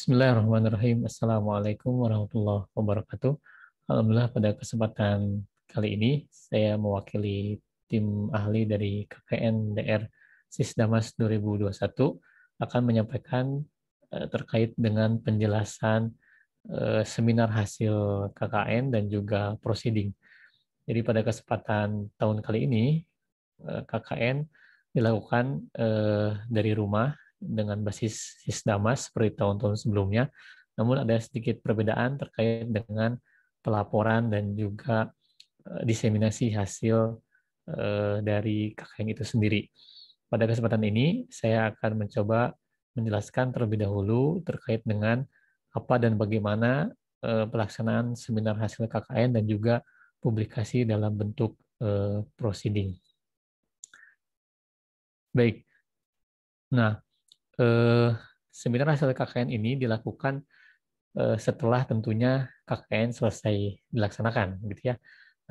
Bismillahirrahmanirrahim. Assalamualaikum warahmatullahi wabarakatuh. Alhamdulillah pada kesempatan kali ini saya mewakili tim ahli dari KKN DR Sisdamas 2021 akan menyampaikan eh, terkait dengan penjelasan eh, seminar hasil KKN dan juga proceeding. Jadi pada kesempatan tahun kali ini eh, KKN dilakukan dari rumah dengan basis Sisdamas seperti tahun-tahun sebelumnya. Namun ada sedikit perbedaan terkait dengan pelaporan dan juga eh, diseminasi hasil eh, dari KKN itu sendiri. Pada kesempatan ini, saya akan mencoba menjelaskan terlebih dahulu terkait dengan apa dan bagaimana eh, pelaksanaan seminar hasil KKN dan juga publikasi dalam bentuk proceeding. Baik. Nah, eh, seminar hasil KKN ini dilakukan eh, setelah tentunya KKN selesai dilaksanakan, gitu ya.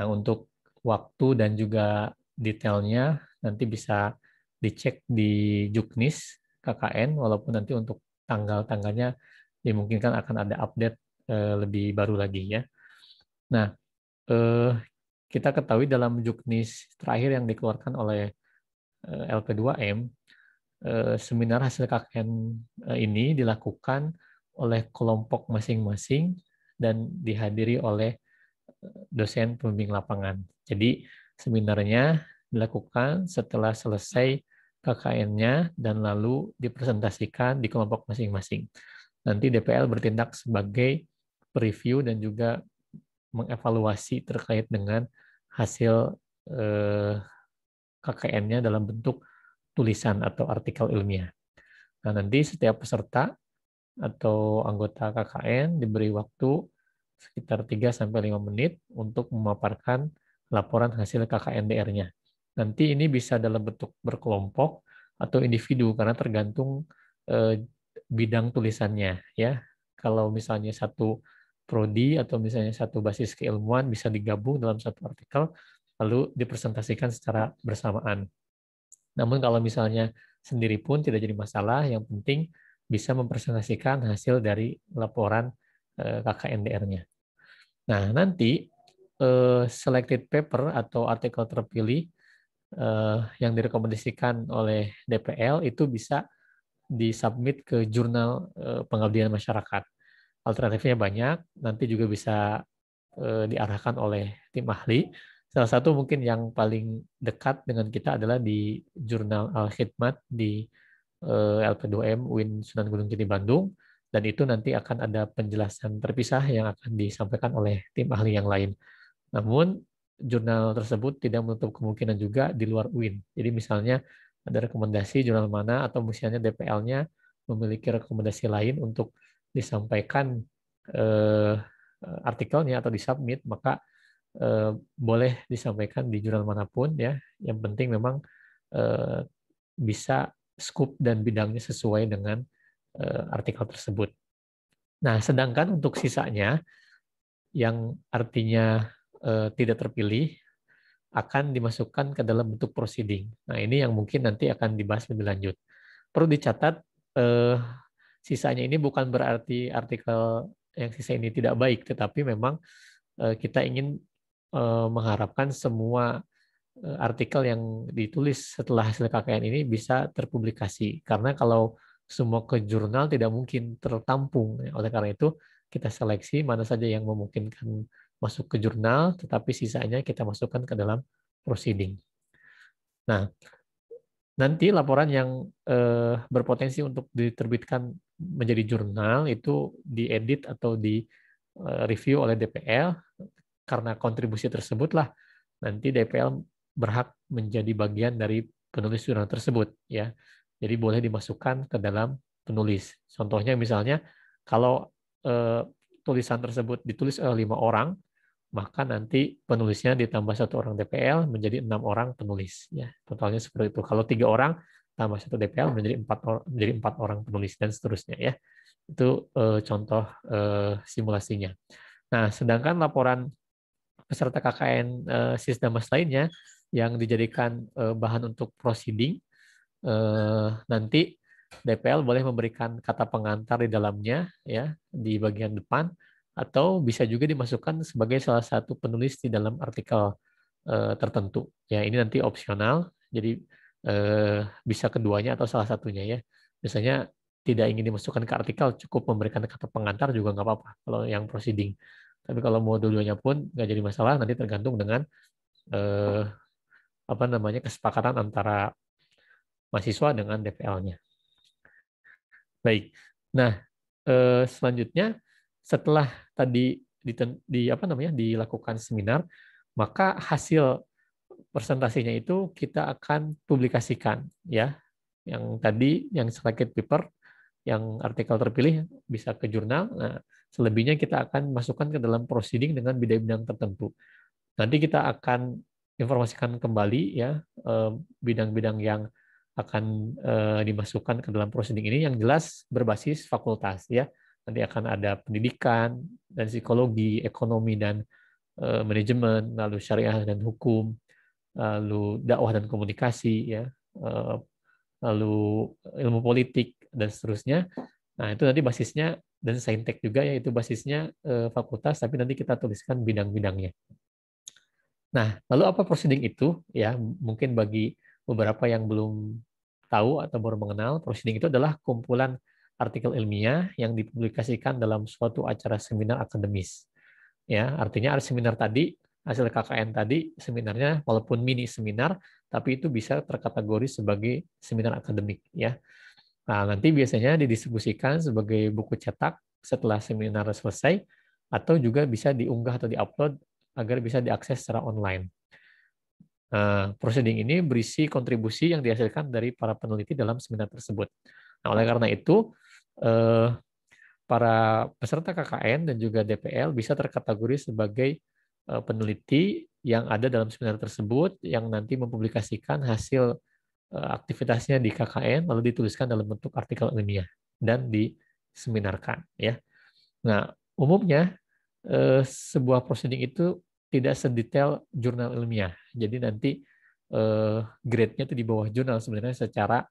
Nah, untuk waktu dan juga detailnya nanti bisa dicek di Juknis KKN, walaupun nanti untuk tanggal-tanggalnya dimungkinkan akan ada update eh, lebih baru lagi ya. Nah, eh, kita ketahui dalam Juknis terakhir yang dikeluarkan oleh eh, LP2M Eh, seminar hasil KKN eh, ini dilakukan oleh kelompok masing-masing dan dihadiri oleh eh, dosen pembimbing lapangan. Jadi seminarnya dilakukan setelah selesai KKN-nya dan lalu dipresentasikan di kelompok masing-masing. Nanti DPL bertindak sebagai preview dan juga mengevaluasi terkait dengan hasil KKN-nya dalam bentuk tulisan atau artikel ilmiah. Nah, nanti setiap peserta atau anggota KKN diberi waktu sekitar 3 sampai 5 menit untuk memaparkan laporan hasil KKN KKNDR-nya. Nanti ini bisa dalam bentuk berkelompok atau individu karena tergantung eh, bidang tulisannya ya. Kalau misalnya satu prodi atau misalnya satu basis keilmuan bisa digabung dalam satu artikel lalu dipresentasikan secara bersamaan. Namun kalau misalnya sendiri pun tidak jadi masalah, yang penting bisa mempresentasikan hasil dari laporan eh, KKNDR-nya. Nah, nanti eh, selected paper atau artikel terpilih eh, yang direkomendasikan oleh DPL itu bisa disubmit ke jurnal pengabdian masyarakat. Alternatifnya banyak, nanti juga bisa diarahkan oleh tim ahli Salah satu mungkin yang paling dekat dengan kita adalah di jurnal Al-Khidmat di eh, LP2M UIN Sunan Gunung Jati Bandung dan itu nanti akan ada penjelasan terpisah yang akan disampaikan oleh tim ahli yang lain. Namun jurnal tersebut tidak menutup kemungkinan juga di luar UIN. Jadi misalnya ada rekomendasi jurnal mana atau misalnya DPL-nya memiliki rekomendasi lain untuk disampaikan eh, artikelnya atau disubmit, maka Eh, boleh disampaikan di jurnal manapun ya. Yang penting memang eh, bisa scoop dan bidangnya sesuai dengan eh, artikel tersebut. Nah, sedangkan untuk sisanya yang artinya tidak terpilih akan dimasukkan ke dalam bentuk proceeding. Nah, ini yang mungkin nanti akan dibahas lebih lanjut. Perlu dicatat sisanya ini bukan berarti artikel yang sisa ini tidak baik, tetapi memang kita ingin Eh, mengharapkan semua eh, artikel yang ditulis setelah hasil KKN ini bisa terpublikasi. Karena kalau semua ke jurnal tidak mungkin tertampung. Ya, oleh karena itu, kita seleksi mana saja yang memungkinkan masuk ke jurnal, tetapi sisanya kita masukkan ke dalam proceeding. Nah, nanti laporan yang eh, berpotensi untuk diterbitkan menjadi jurnal itu diedit atau di review oleh DPL karena kontribusi tersebutlah nanti DPL berhak menjadi bagian dari penulis jurnal tersebut ya. Jadi boleh dimasukkan ke dalam penulis. Contohnya misalnya kalau eh, tulisan tersebut ditulis oleh lima orang, maka nanti penulisnya ditambah satu orang DPL menjadi enam orang penulis ya. Totalnya seperti itu. Kalau tiga orang tambah satu DPL menjadi empat menjadi empat orang penulis dan seterusnya ya. Itu eh, contoh eh, simulasinya. Nah, sedangkan laporan peserta KKN uh, eh, Sisdamas lainnya yang dijadikan uh, bahan untuk proceeding uh, nanti DPL boleh memberikan kata pengantar di dalamnya ya di bagian depan atau bisa juga dimasukkan sebagai salah satu penulis di dalam artikel uh, tertentu ya ini nanti opsional jadi uh, bisa keduanya atau salah satunya ya biasanya tidak ingin dimasukkan ke artikel cukup memberikan kata pengantar juga nggak apa-apa kalau yang proceeding tapi kalau mau dua-duanya pun nggak jadi masalah, nanti tergantung dengan eh, apa namanya kesepakatan antara mahasiswa dengan DPL-nya. Baik. Nah, eh, selanjutnya setelah tadi di, di apa namanya dilakukan seminar, maka hasil presentasinya itu kita akan publikasikan ya. Yang tadi yang selected paper yang artikel terpilih bisa ke jurnal. Nah, selebihnya kita akan masukkan ke dalam proceeding dengan bidang-bidang tertentu. Nanti kita akan informasikan kembali ya eh, bidang-bidang yang akan eh, dimasukkan ke dalam proceeding ini yang jelas berbasis fakultas ya. Nanti akan ada pendidikan dan psikologi, ekonomi dan eh, manajemen, lalu syariah dan hukum, lalu dakwah dan komunikasi ya, lalu ilmu politik dan seterusnya. Nah, itu nanti basisnya dan saintek juga yaitu basisnya eh, fakultas tapi nanti kita tuliskan bidang-bidangnya. Nah, lalu apa proceeding itu? Ya, mungkin bagi beberapa yang belum tahu atau baru mengenal, proceeding itu adalah kumpulan artikel ilmiah yang dipublikasikan dalam suatu acara seminar akademis. Ya, artinya seminar tadi, hasil KKN tadi, seminarnya walaupun mini seminar, tapi itu bisa terkategori sebagai seminar akademik. Ya, Nah, nanti biasanya didistribusikan sebagai buku cetak setelah seminar selesai atau juga bisa diunggah atau diupload agar bisa diakses secara online. Nah, proceeding ini berisi kontribusi yang dihasilkan dari para peneliti dalam seminar tersebut. Nah, oleh karena itu, eh, para peserta KKN dan juga DPL bisa terkategori sebagai eh, peneliti yang ada dalam seminar tersebut yang nanti mempublikasikan hasil Eh, aktivitasnya di KKN lalu dituliskan dalam bentuk artikel ilmiah dan diseminarkan ya. Nah, umumnya eh, sebuah proceeding itu tidak sedetail jurnal ilmiah. Jadi nanti eh, grade-nya itu di bawah jurnal sebenarnya secara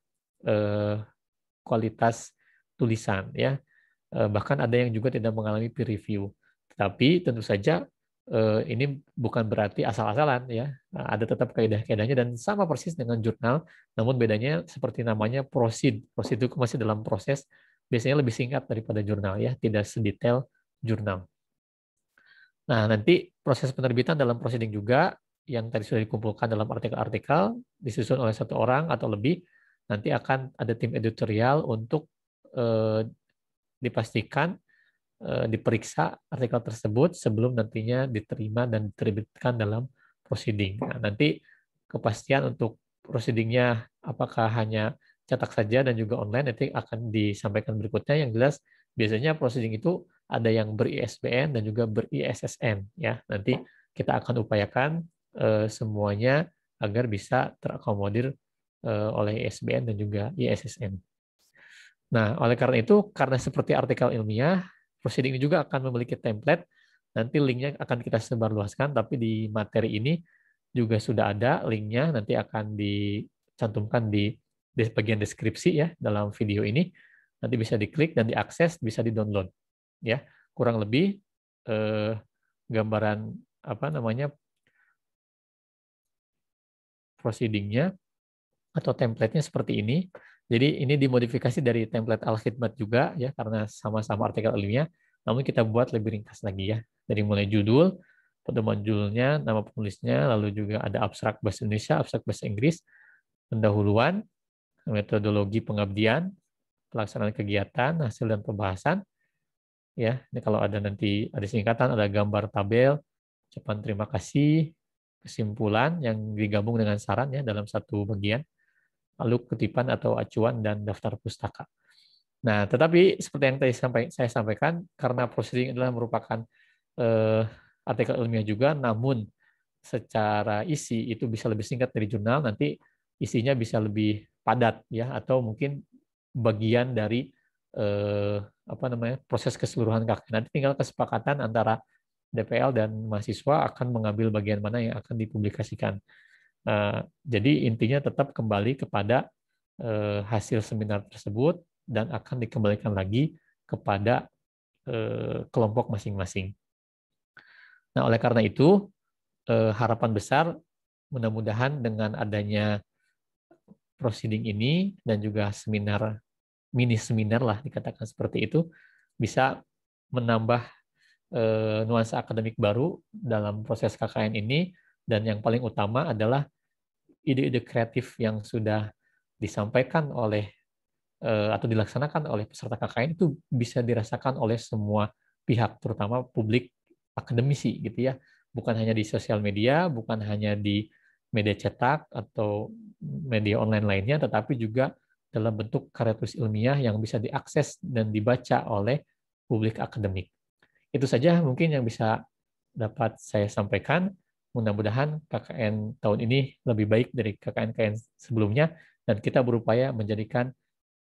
kualitas tulisan ya. Bahkan ada yang juga tidak mengalami peer review. tetapi tentu saja Eh, ini bukan berarti asal-asalan ya. Nah, ada tetap kaidah-kaidahnya dan sama persis dengan jurnal, namun bedanya seperti namanya prosid. Prosid itu masih dalam proses, biasanya lebih singkat daripada jurnal ya, tidak sedetail jurnal. Nah, nanti proses penerbitan dalam proceeding juga yang tadi sudah dikumpulkan dalam artikel-artikel disusun oleh satu orang atau lebih, nanti akan ada tim editorial untuk eh, dipastikan Eh, diperiksa artikel tersebut sebelum nantinya diterima dan diterbitkan dalam proceeding. Nah, nanti kepastian untuk proceedingnya apakah hanya cetak saja dan juga online nanti akan disampaikan berikutnya. Yang jelas biasanya proceeding itu ada yang ber-ISBN dan juga ber-ISSN. Ya, nanti kita akan upayakan eh, semuanya agar bisa terakomodir eh, oleh ISBN dan juga ISSN. Nah, oleh karena itu, karena seperti artikel ilmiah, proceeding ini juga akan memiliki template. Nanti linknya akan kita sebarluaskan, tapi di materi ini juga sudah ada linknya. Nanti akan dicantumkan di, bagian deskripsi ya dalam video ini. Nanti bisa diklik dan diakses, bisa didownload. Ya, kurang lebih eh, gambaran apa namanya proceedingnya atau templatenya seperti ini. Jadi ini dimodifikasi dari template al-khidmat juga ya karena sama-sama artikel ilmiah, namun kita buat lebih ringkas lagi ya. Dari mulai judul, pedoman judulnya, nama penulisnya, lalu juga ada abstrak bahasa Indonesia, abstrak bahasa Inggris, pendahuluan, metodologi pengabdian, pelaksanaan kegiatan, hasil dan pembahasan. Ya, ini kalau ada nanti ada singkatan, ada gambar tabel, ucapan terima kasih, kesimpulan yang digabung dengan saran ya dalam satu bagian lalu kutipan atau acuan dan daftar pustaka. Nah, tetapi seperti yang tadi saya sampaikan, karena proceeding adalah merupakan eh, artikel ilmiah juga, namun secara isi itu bisa lebih singkat dari jurnal, nanti isinya bisa lebih padat ya, atau mungkin bagian dari eh, apa namanya proses keseluruhan kaki. Nanti tinggal kesepakatan antara DPL dan mahasiswa akan mengambil bagian mana yang akan dipublikasikan. Eh, jadi intinya tetap kembali kepada eh, hasil seminar tersebut dan akan dikembalikan lagi kepada eh, kelompok masing-masing. Nah, oleh karena itu harapan besar mudah-mudahan dengan adanya proceeding ini dan juga seminar mini seminar lah dikatakan seperti itu bisa menambah nuansa akademik baru dalam proses KKN ini dan yang paling utama adalah ide-ide kreatif yang sudah disampaikan oleh eh, atau dilaksanakan oleh peserta KKN itu bisa dirasakan oleh semua pihak, terutama publik akademisi gitu ya. Bukan hanya di sosial media, bukan hanya di media cetak atau media online lainnya, tetapi juga dalam bentuk karya tulis ilmiah yang bisa diakses dan dibaca oleh publik akademik. Itu saja mungkin yang bisa dapat saya sampaikan. Mudah-mudahan KKN tahun ini lebih baik dari KKN-KKN sebelumnya dan kita berupaya menjadikan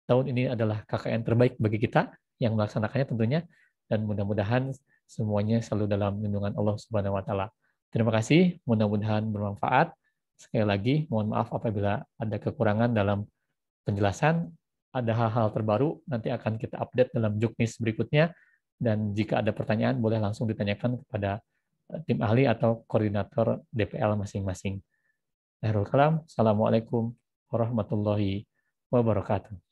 tahun ini adalah KKN terbaik bagi kita yang melaksanakannya tentunya dan mudah-mudahan semuanya selalu dalam lindungan Allah Subhanahu wa taala. Terima kasih, mudah-mudahan bermanfaat. Sekali lagi mohon maaf apabila ada kekurangan dalam penjelasan, ada hal-hal terbaru nanti akan kita update dalam juknis berikutnya dan jika ada pertanyaan boleh langsung ditanyakan kepada Eh, tim ahli atau koordinator DPL masing-masing. Assalamualaikum warahmatullahi wabarakatuh.